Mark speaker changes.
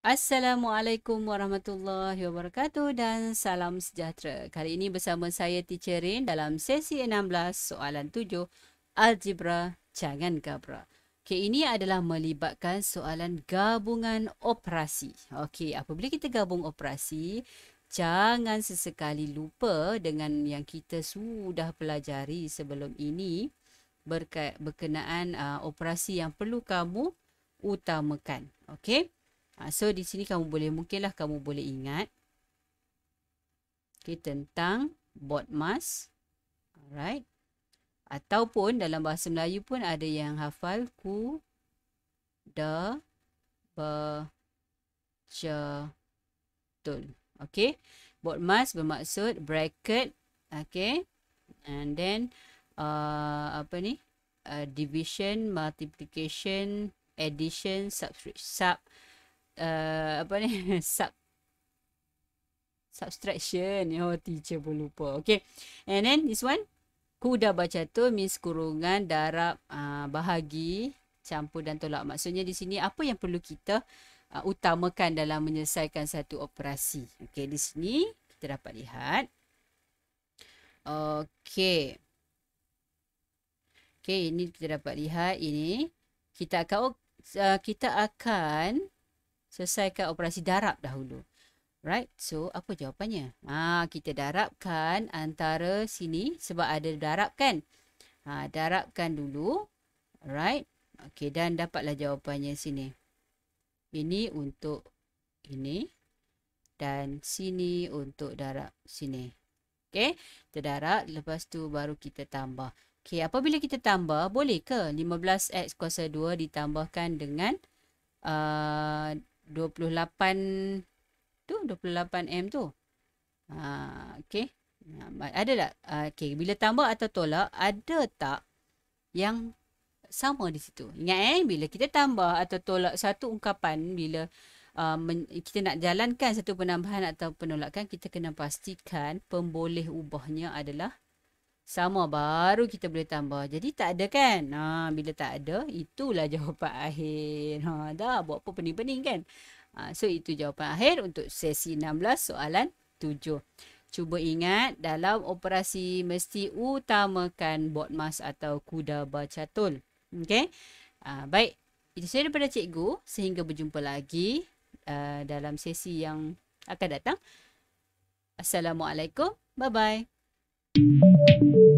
Speaker 1: Assalamualaikum warahmatullahi wabarakatuh dan salam sejahtera. Kali ini bersama saya Teacher Rin dalam sesi 16 soalan 7 Algebra Jangan Gabra. Okey, ini adalah melibatkan soalan gabungan operasi. Okey, apabila kita gabung operasi, jangan sesekali lupa dengan yang kita sudah pelajari sebelum ini berkait, berkenaan uh, operasi yang perlu kamu utamakan. Okey. Ha, so di sini kamu boleh, mungkinlah kamu boleh ingat okay, tentang bot mas. Alright. Ataupun dalam bahasa Melayu pun ada yang hafal ku da be ce tul. Okay. Bot mas bermaksud bracket. Okay. And then uh, apa ni? Uh, division, multiplication, addition, subtraction. Sub uh, apa ni sub subtraction oh teacher pun lupa okey and then this one ku dah baca tu means kurungan darab uh, bahagi campur dan tolak maksudnya di sini apa yang perlu kita uh, utamakan dalam menyelesaikan satu operasi okey di sini kita dapat lihat okey okey ini kita dapat lihat ini kita akan uh, kita akan selesaikan operasi darab dahulu. Right? So, apa jawapannya? Ah, kita darabkan antara sini sebab ada darab kan? Ha, darabkan dulu. Right? Okey, dan dapatlah jawapannya sini. Ini untuk ini dan sini untuk darab sini. Okey, kita darab lepas tu baru kita tambah. Okey, apabila kita tambah, boleh ke 15x kuasa 2 ditambahkan dengan uh, 28 tu 28 M tu. Ha okey. Ah, ada tak uh, okey bila tambah atau tolak ada tak yang sama di situ. Ingat eh bila kita tambah atau tolak satu ungkapan bila uh, kita nak jalankan satu penambahan atau penolakan kita kena pastikan pemboleh ubahnya adalah sama baru kita boleh tambah. Jadi tak ada kan? Ha, bila tak ada, itulah jawapan akhir. Ha, dah buat apa pening-pening kan? Ha, so itu jawapan akhir untuk sesi 16 soalan 7. Cuba ingat dalam operasi mesti utamakan bot mas atau kuda bacatul. Okay? Ha, baik. Itu saja daripada cikgu. Sehingga berjumpa lagi uh, dalam sesi yang akan datang. Assalamualaikum. Bye-bye. Thank you.